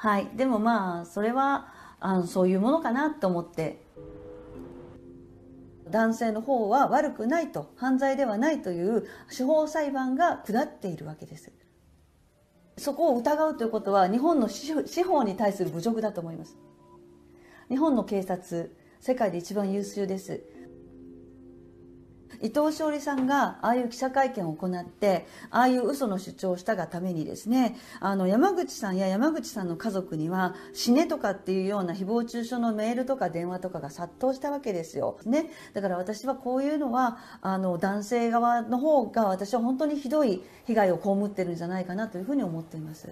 はい、でもまあそれはあのそういうものかなと思って男性の方は悪くないと犯罪ではないという司法裁判が下っているわけですそこを疑うということは日本の司法に対する侮辱だと思います日本の警察世界で一番優秀です伊藤詩織さんがああいう記者会見を行ってああいう嘘の主張をしたがためにですねあの山口さんや山口さんの家族には死ねとかっていうような誹謗中傷のメールとか電話とかが殺到したわけですよ、ね、だから私はこういうのはあの男性側の方が私は本当にひどい被害を被ってるんじゃないかなというふうに思っています。